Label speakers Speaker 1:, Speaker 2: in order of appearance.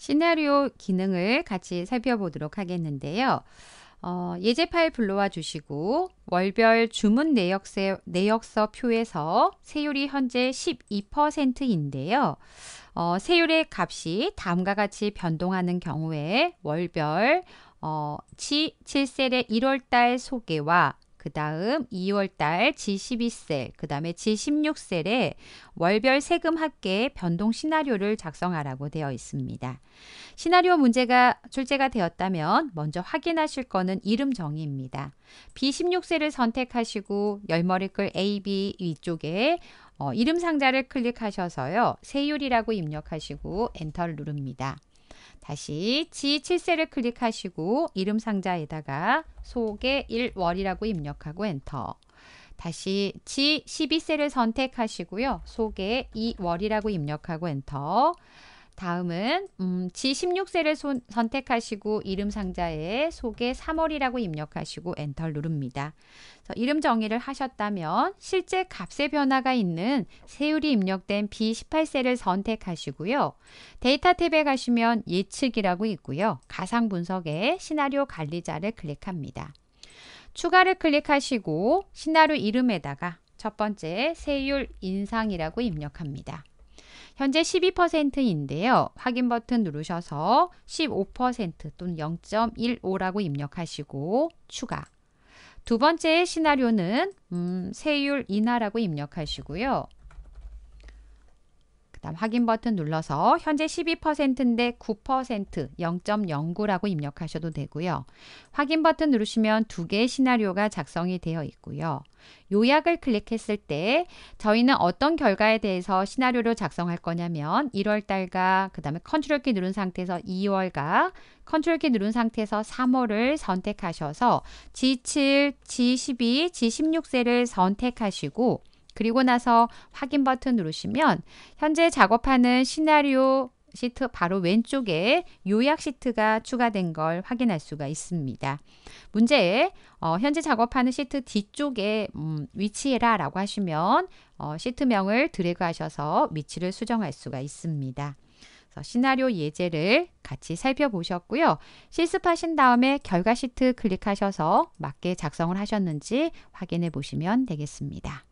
Speaker 1: 시나리오 기능을 같이 살펴보도록 하겠는데요. 어, 예제 파일 불러와 주시고 월별 주문 내역세, 내역서 표에서 세율이 현재 12%인데요. 어, 세율의 값이 다음과 같이 변동하는 경우에 월별 어, 7셀의 1월달 소개와 그 다음 2월달 G12셀, 그 다음에 G16셀에 월별 세금 합계 변동 시나리오를 작성하라고 되어 있습니다. 시나리오 문제가 출제가 되었다면 먼저 확인하실 거는 이름 정의입니다. B16셀을 선택하시고 열머리글 AB 위쪽에 어, 이름 상자를 클릭하셔서요. 세율이라고 입력하시고 엔터를 누릅니다. 다시 G7셀을 클릭하시고 이름 상자에다가 소개 1월이라고 입력하고 엔터. 다시 G12셀을 선택하시고요. 소개 2월이라고 입력하고 엔터. 다음은 음, g 1 6세를 소, 선택하시고 이름 상자에 속에 3월이라고 입력하시고 엔터를 누릅니다. 이름 정의를 하셨다면 실제 값의 변화가 있는 세율이 입력된 B18셀을 선택하시고요. 데이터 탭에 가시면 예측이라고 있고요. 가상 분석에 시나리오 관리자를 클릭합니다. 추가를 클릭하시고 시나리오 이름에다가 첫 번째 세율 인상이라고 입력합니다. 현재 12%인데요. 확인 버튼 누르셔서 15% 또는 0.15라고 입력하시고 추가. 두 번째 시나리오는 음, 세율 인하라고 입력하시고요. 그다음 확인 버튼 눌러서 현재 12%인데 9% 0.09라고 입력하셔도 되고요. 확인 버튼 누르시면 두 개의 시나리오가 작성이 되어 있고요. 요약을 클릭했을 때 저희는 어떤 결과에 대해서 시나리오를 작성할 거냐면 1월 달과 그 다음에 컨트롤 키 누른 상태에서 2월과 컨트롤 키 누른 상태에서 3월을 선택하셔서 G7, G12, G16세를 선택하시고 그리고 나서 확인 버튼 누르시면 현재 작업하는 시나리오 시트 바로 왼쪽에 요약 시트가 추가된 걸 확인할 수가 있습니다. 문제에 어, 현재 작업하는 시트 뒤쪽에 음, 위치해라 라고 하시면 어, 시트명을 드래그하셔서 위치를 수정할 수가 있습니다. 시나리오 예제를 같이 살펴보셨고요. 실습하신 다음에 결과 시트 클릭하셔서 맞게 작성을 하셨는지 확인해 보시면 되겠습니다.